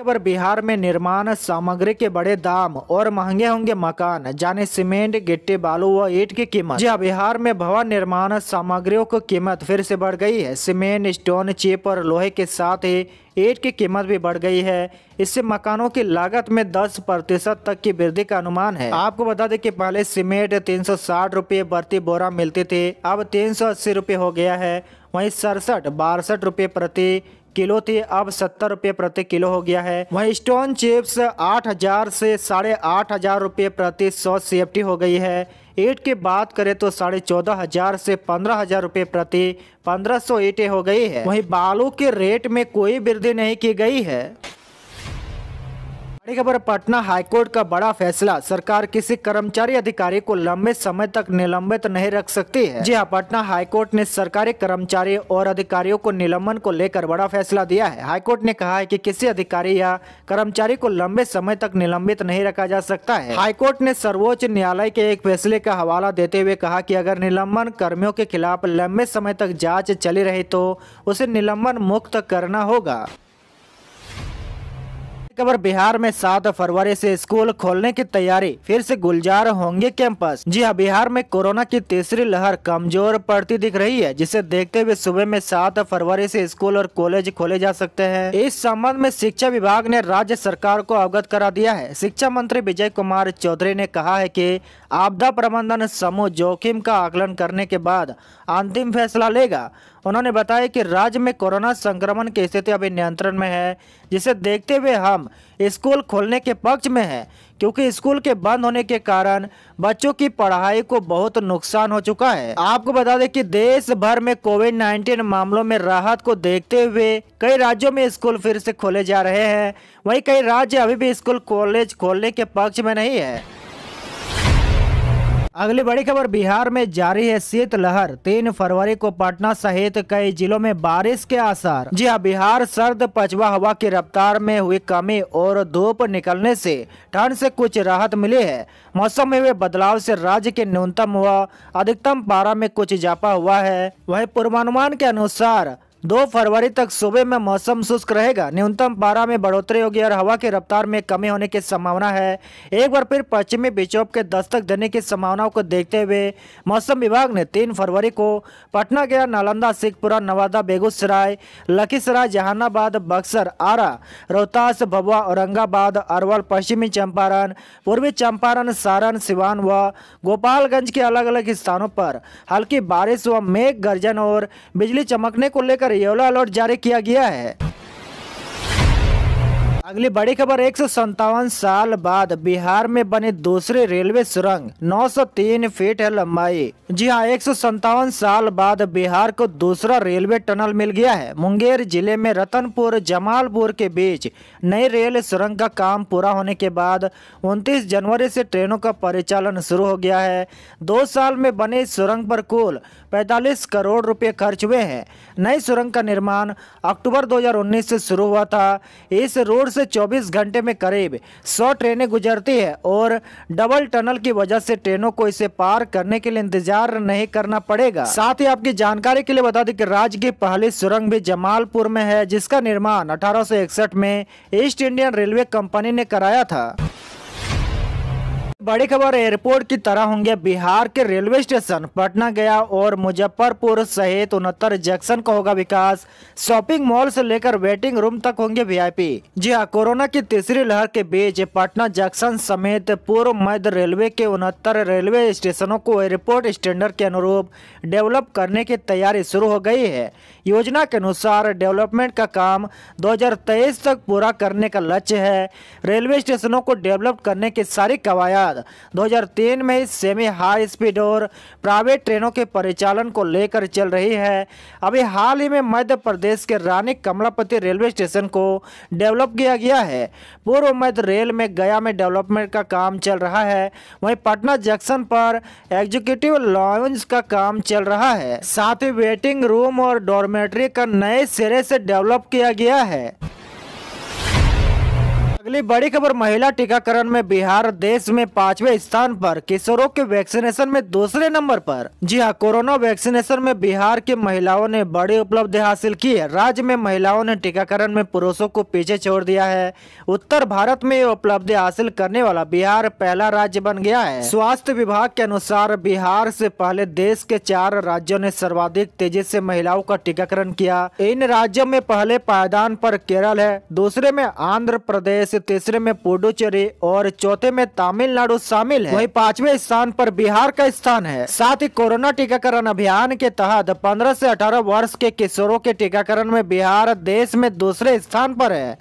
खबर बिहार में निर्माण सामग्री के बड़े दाम और महंगे होंगे मकान जाने सीमेंट गिट्टी बालू व ईट की कीमत जी हाँ, बिहार में भवन निर्माण सामग्रियों की कीमत फिर से बढ़ गई है सीमेंट स्टोन चिप और लोहे के साथ ही ईट की कीमत भी बढ़ गई है इससे मकानों की लागत में 10 प्रतिशत तक की वृद्धि का अनुमान है आपको बता दें कि पहले सीमेंट तीन सौ साठ प्रति बोरा मिलती थी अब तीन सौ अस्सी हो गया है वहीं सड़सठ बासठ रुपये प्रति किलो थी अब सत्तर रुपये प्रति किलो हो गया है वही स्टोन चिप्स आठ हजार से साढ़े आठ हजार रुपये प्रति सौ सेफ्टी हो गई है ईट की बात करें तो साढ़े चौदह हजार से पंद्रह हजार रुपये प्रति पंद्रह सौ ईटें हो गई है वहीं बालू के रेट में कोई वृद्धि नहीं की गई है बड़ी खबर पटना हाईकोर्ट का बड़ा फैसला सरकार किसी कर्मचारी अधिकारी को लंबे समय तक निलंबित नहीं रख सकती है जी हाँ पटना हाईकोर्ट ने सरकारी कर्मचारी और अधिकारियों को निलंबन को लेकर बड़ा फैसला दिया है हाईकोर्ट ने कहा है कि किसी अधिकारी या कर्मचारी को लंबे समय तक निलंबित नहीं रखा जा सकता है हाईकोर्ट ने सर्वोच्च न्यायालय के एक फैसले का हवाला देते हुए कहा की अगर निलंबन कर्मियों के खिलाफ लंबे समय तक जाँच चली रही तो उसे निलंबन मुक्त करना होगा खबर बिहार में सात फरवरी से स्कूल खोलने की तैयारी फिर से गुलजार होंगे कैंपस जी हां बिहार में कोरोना की तीसरी लहर कमजोर पड़ती दिख रही है जिसे देखते हुए सुबह में सात फरवरी से स्कूल और कॉलेज खोले जा सकते हैं इस संबंध में शिक्षा विभाग ने राज्य सरकार को अवगत करा दिया है शिक्षा मंत्री विजय कुमार चौधरी ने कहा है की आपदा प्रबंधन समूह जोखिम का आकलन करने के बाद अंतिम फैसला लेगा उन्होंने बताया कि राज्य में कोरोना संक्रमण की स्थिति अभी नियंत्रण में है जिसे देखते हुए हम स्कूल खोलने के पक्ष में हैं क्योंकि स्कूल के बंद होने के कारण बच्चों की पढ़ाई को बहुत नुकसान हो चुका है आपको बता दें कि देश भर में कोविड 19 मामलों में राहत को देखते हुए कई राज्यों में स्कूल फिर से खोले जा रहे हैं वहीं कई राज्य अभी भी स्कूल कॉलेज खोलने के पक्ष में नहीं है अगली बड़ी खबर बिहार में जारी है शीतलहर तीन फरवरी को पटना सहित कई जिलों में बारिश के आसार जी हाँ बिहार सर्द पछवा हवा की रफ्तार में हुई कमी और धूप निकलने से ठंड से कुछ राहत मिली है मौसम में हुए बदलाव से राज्य के न्यूनतम व अधिकतम पारा में कुछ इजाफा हुआ है वही पूर्वानुमान के अनुसार दो फरवरी तक सुबह में मौसम शुष्क रहेगा न्यूनतम पारा में बढ़ोतरी होगी और हवा की रफ्तार में कमी होने की संभावना है एक बार फिर पश्चिमी विक्षोभ के दस्तक देने की संभावनाओं को देखते हुए मौसम विभाग ने तीन फरवरी को पटना गया नालंदा सिखपुरा नवादा बेगूसराय लखीसराय जहानाबाद बक्सर आरा रोहतास भभुआ औरंगाबाद अरवल पश्चिमी चंपारण पूर्वी चंपारण सारण सिवान व गोपालगंज के अलग अलग स्थानों पर हल्की बारिश व मेघ गर्जन और बिजली चमकने को लेकर येलो अलर्ट जारी किया गया है अगली बड़ी खबर एक साल बाद बिहार में बने दूसरे रेलवे सुरंग 903 फीट है लंबाई जी हाँ एक साल बाद बिहार को दूसरा रेलवे टनल मिल गया है मुंगेर जिले में रतनपुर जमालपुर के बीच नई रेल सुरंग का काम पूरा होने के बाद 29 जनवरी से ट्रेनों का परिचालन शुरू हो गया है दो साल में बने इस सुरंग पर कुल पैतालीस करोड़ रुपए खर्च हुए हैं नई सुरंग का निर्माण अक्टूबर 2019 से शुरू हुआ था इस रोड से 24 घंटे में करीब 100 ट्रेनें गुजरती है और डबल टनल की वजह से ट्रेनों को इसे पार करने के लिए इंतजार नहीं करना पड़ेगा साथ ही आपकी जानकारी के लिए बता दें कि राज्य की पहली सुरंग भी जमालपुर में है जिसका निर्माण अठारह में ईस्ट इंडियन रेलवे कंपनी ने कराया था बड़ी खबर एयरपोर्ट की तरह होंगे बिहार के रेलवे स्टेशन पटना गया और मुजफ्फरपुर सहित उनहत्तर जंक्शन का होगा विकास शॉपिंग मॉल से लेकर वेटिंग रूम तक होंगे वीआईपी जी हां कोरोना की तीसरी लहर के बीच पटना जंक्शन समेत पूर्व मध्य रेलवे के उनहत्तर रेलवे स्टेशनों को एयरपोर्ट स्टैंडर्ड के अनुरूप डेवलप करने की तैयारी शुरू हो गई है योजना के अनुसार डेवलपमेंट का काम दो तक पूरा करने का लक्ष्य है रेलवे स्टेशनों को डेवलप करने की सारी कवायद बाद 2003 में सेमी हाई स्पीड और प्राइवेट ट्रेनों के परिचालन को लेकर चल रही है अभी हाल ही में मध्य प्रदेश के रानी कमलापति रेलवे स्टेशन को डेवलप किया गया है पूर्व मध्य रेल में गया में डेवलपमेंट का काम चल रहा है वहीं पटना जंक्शन पर एग्जीक्यूटिव लॉन्च का काम चल रहा है साथ ही वेटिंग रूम और डॉर्मेट्री का नए सिरे से डेवलप किया गया है अगली बड़ी खबर महिला टीकाकरण में बिहार देश में पांचवें स्थान पर किशोरों के वैक्सीनेशन में दूसरे नंबर पर जी हां कोरोना वैक्सीनेशन में बिहार की महिलाओं ने बड़ी उपलब्धि हासिल की है राज्य में महिलाओं ने टीकाकरण में पुरुषों को पीछे छोड़ दिया है उत्तर भारत में ये उपलब्धि हासिल करने वाला बिहार पहला राज्य बन गया है स्वास्थ्य विभाग के अनुसार बिहार से पहले देश के चार राज्यों ने सर्वाधिक तेजी से महिलाओं का टीकाकरण किया इन राज्यों में पहले पायदान पर केरल है दूसरे में आंध्र प्रदेश तीसरे में पुडुचेरी और चौथे में तमिलनाडु शामिल है वही पांचवे स्थान पर बिहार का स्थान है साथ ही कोरोना टीकाकरण अभियान के तहत पंद्रह से अठारह वर्ष के किशोरों के टीकाकरण में बिहार देश में दूसरे स्थान पर है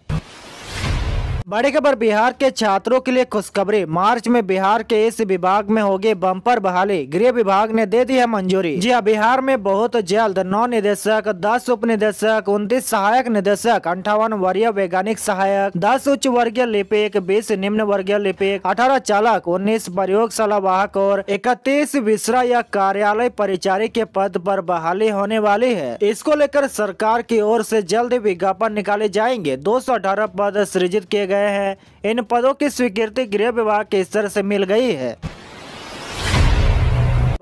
बड़ी खबर बिहार के छात्रों के लिए खुशखबरी मार्च में बिहार के इस विभाग में होगी बम्पर बहाली गृह विभाग ने दे दी है मंजूरी जी हाँ, बिहार में बहुत जल्द नौ निदेशक दस उप निदेशक उन्तीस सहायक निदेशक अंठावन वर्गीय वैज्ञानिक सहायक दस उच्च वर्गीय लिपिक बीस निम्न वर्गीय लिपिक अठारह चालक उन्नीस प्रयोगशाला वाहक और इकतीस विश्रा या कार्यालय परिचारी के पद पर बहाली होने वाली है इसको लेकर सरकार की ओर से जल्द विज्ञापन निकाले जाएंगे दो पद सृजित किए गए गए हैं इन पदों की स्वीकृति गृह विभाग के स्तर से मिल गई है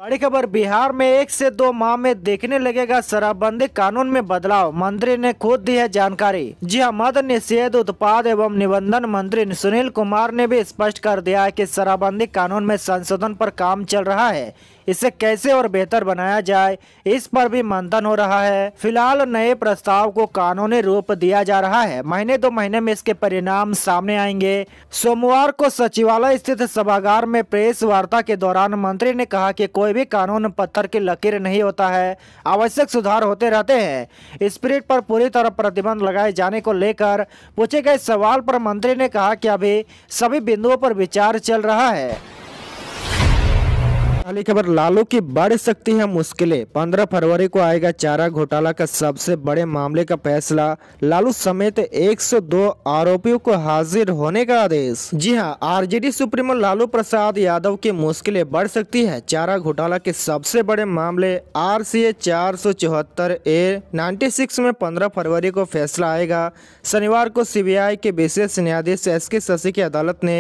बड़ी खबर बिहार में एक से दो माह में देखने लगेगा शराबबंदी कानून में बदलाव मंत्री ने खुद दी है जानकारी जी हाँ मद निषेध उत्पाद एवं निबंधन मंत्री सुनील कुमार ने भी स्पष्ट कर दिया है कि शराबबंदी कानून में संशोधन पर काम चल रहा है इसे कैसे और बेहतर बनाया जाए इस पर भी मंथन हो रहा है फिलहाल नए प्रस्ताव को कानूनी रूप दिया जा रहा है महीने दो महीने में इसके परिणाम सामने आएंगे सोमवार को सचिवालय स्थित सभागार में प्रेस वार्ता के दौरान मंत्री ने कहा कि कोई भी कानून पत्थर की लकीर नहीं होता है आवश्यक सुधार होते रहते हैं स्प्रिट पर पूरी तरह प्रतिबंध लगाए जाने को लेकर पूछे गए सवाल पर मंत्री ने कहा कि अभी सभी बिंदुओं पर विचार चल रहा है पहली खबर लालू की बढ़ सकती है मुश्किलें 15 फरवरी को आएगा चारा घोटाला का सबसे बड़े मामले का फैसला लालू समेत 102 आरोपियों को हाजिर होने का आदेश जी हां आरजेडी सुप्रीमो लालू प्रसाद यादव की मुश्किलें बढ़ सकती है चारा घोटाला के सबसे बड़े मामले आर सी ए चार सौ चौहत्तर ए नाइन्टी सिक्स में पंद्रह फरवरी को फैसला आएगा शनिवार को सीबीआई के विशेष न्यायाधीश एस के शशि की अदालत ने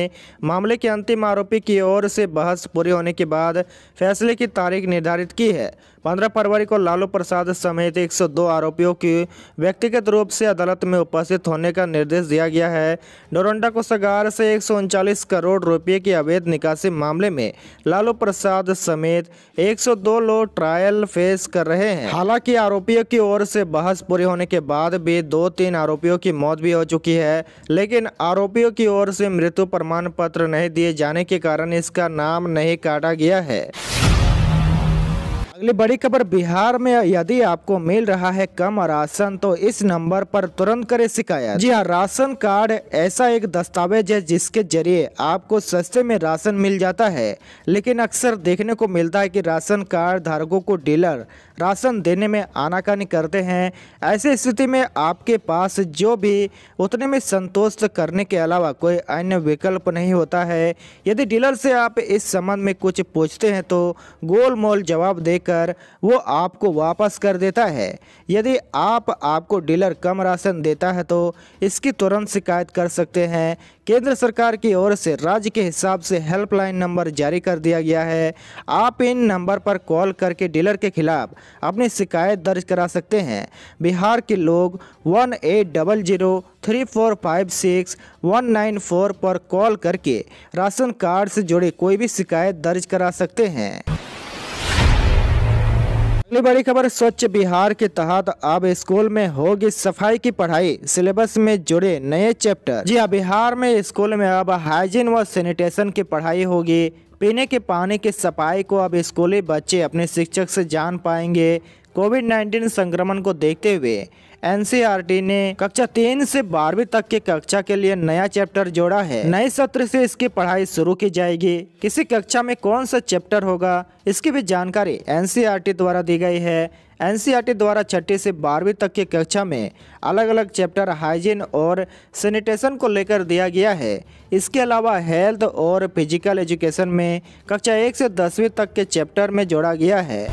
मामले के अंतिम आरोपी की ओर से बहस पूरी होने के बाद फैसले की तारीख निर्धारित की है पंद्रह फरवरी को लालू प्रसाद समेत 102 आरोपियों की व्यक्तिगत रूप से अदालत में उपस्थित होने का निर्देश दिया गया है डोरंडा को सगार से एक करोड़ रुपये की अवैध निकासी मामले में लालू प्रसाद समेत 102 लोग ट्रायल फेस कर रहे हैं हालांकि आरोपियों की ओर से बहस पूरी होने के बाद भी दो तीन आरोपियों की मौत भी हो चुकी है लेकिन आरोपियों की ओर से मृत्यु प्रमाण पत्र नहीं दिए जाने के कारण इसका नाम नहीं काटा गया है अगली बड़ी खबर बिहार में यदि आपको मिल रहा है कम राशन तो इस नंबर पर तुरंत करें शिकायत जी हाँ राशन कार्ड ऐसा एक दस्तावेज है जिसके जरिए आपको सस्ते में राशन मिल जाता है लेकिन अक्सर देखने को मिलता है कि राशन कार्ड धारकों को डीलर राशन देने में आनाकानी करते हैं ऐसी स्थिति में आपके पास जो भी उतने में संतोष करने के अलावा कोई अन्य विकल्प नहीं होता है यदि डीलर से आप इस संबंध में कुछ पूछते हैं तो गोलमोल जवाब देकर देकर वो आपको वापस कर देता है यदि आप आपको डीलर कम राशन देता है तो इसकी तुरंत शिकायत कर सकते हैं केंद्र सरकार की ओर से राज्य के हिसाब से हेल्पलाइन नंबर जारी कर दिया गया है आप इन नंबर पर कॉल करके डीलर के खिलाफ अपनी शिकायत दर्ज करा सकते हैं बिहार के लोग one eight double zero three four five six one nine four पर कॉल करके राशन कार्ड से जुड़ी कोई भी शिकायत दर्ज करा सकते हैं अगली बड़ी खबर स्वच्छ बिहार के तहत अब स्कूल में होगी सफाई की पढ़ाई सिलेबस में जुड़े नए चैप्टर जी हाँ बिहार में स्कूल में अब हाइजीन व सैनिटेशन की पढ़ाई होगी पीने के पानी की सफाई को अब स्कूली बच्चे अपने शिक्षक से जान पाएंगे कोविड 19 संक्रमण को देखते हुए एनसीईआरटी ने कक्षा तीन से बारहवीं तक के कक्षा के लिए नया चैप्टर जोड़ा है नए सत्र से इसकी पढ़ाई शुरू की जाएगी किसी कक्षा में कौन सा चैप्टर होगा इसकी भी जानकारी एनसीईआरटी द्वारा दी गई है एनसीईआरटी द्वारा छठी से बारहवीं तक की कक्षा में अलग अलग चैप्टर हाइजीन और सैनिटेशन को लेकर दिया गया है इसके अलावा हेल्थ और फिजिकल एजुकेशन में कक्षा एक से दसवीं तक के चैप्टर में जोड़ा गया है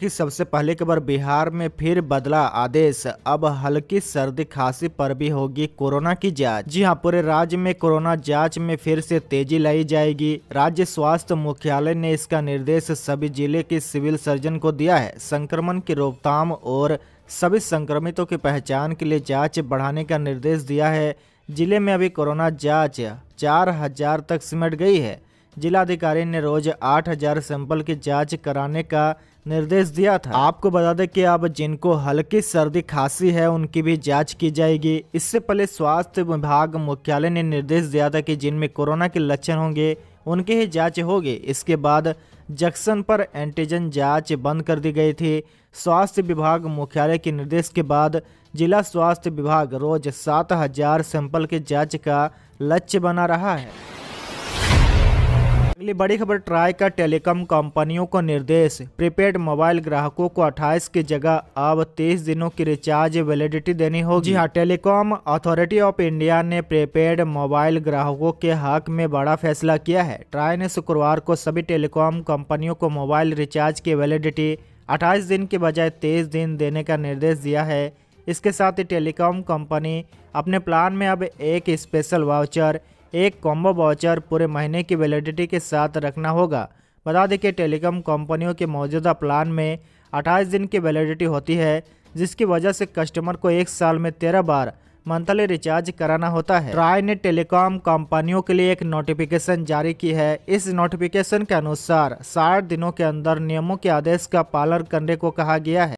की सबसे पहले खबर बिहार में फिर बदला आदेश अब हल्की सर्दी खांसी पर भी होगी कोरोना की जांच जी हां पूरे राज्य में कोरोना जांच में फिर से तेजी लाई जाएगी राज्य स्वास्थ्य मुख्यालय ने इसका निर्देश सभी जिले के सिविल सर्जन को दिया है संक्रमण की रोकथाम और सभी संक्रमितों की पहचान के लिए जाँच बढ़ाने का निर्देश दिया है जिले में अभी कोरोना जाँच चार हजार तक सिमट गई है जिलाधिकारी ने रोज 8000 सैंपल की जांच कराने का निर्देश दिया था आपको बता दें कि अब जिनको हल्की सर्दी खांसी है उनकी भी जांच की जाएगी इससे पहले स्वास्थ्य विभाग मुख्यालय ने निर्देश दिया था कि जिनमें कोरोना के लक्षण होंगे उनके ही जांच होगी इसके बाद जक्शन पर एंटीजन जांच बंद कर दी गई थी स्वास्थ्य विभाग मुख्यालय के निर्देश के बाद जिला स्वास्थ्य विभाग रोज सात हजार सैंपल के जाँच का लक्ष्य बना रहा है अगली बड़ी खबर ट्राई का टेलीकॉम कंपनियों को निर्देश प्रीपेड मोबाइल ग्राहकों को 28 की जगह अब 30 दिनों की रिचार्ज वैलिडिटी देनी होगी हाँ टेलीकॉम अथॉरिटी ऑफ इंडिया ने प्रीपेड मोबाइल ग्राहकों के हक में बड़ा फैसला किया है ट्राई ने शुक्रवार को सभी टेलीकॉम कंपनियों को मोबाइल रिचार्ज की वैलिडिटी अट्ठाईस दिन के बजाय तेईस दिन देने का निर्देश दिया है इसके साथ ही टेलीकॉम कंपनी अपने प्लान में अब एक स्पेशल वाउचर एक कॉम्बो वाउचर पूरे महीने की वैलिडिटी के साथ रखना होगा बता दें कि टेलीकॉम कंपनियों के मौजूदा प्लान में 28 दिन की वैलिडिटी होती है जिसकी वजह से कस्टमर को एक साल में तेरह बार मंथली रिचार्ज कराना होता है ट्राई ने टेलीकॉम कंपनियों के लिए एक नोटिफिकेशन जारी की है इस नोटिफिकेशन के अनुसार साठ दिनों के अंदर नियमों के आदेश का पालन करने को कहा गया है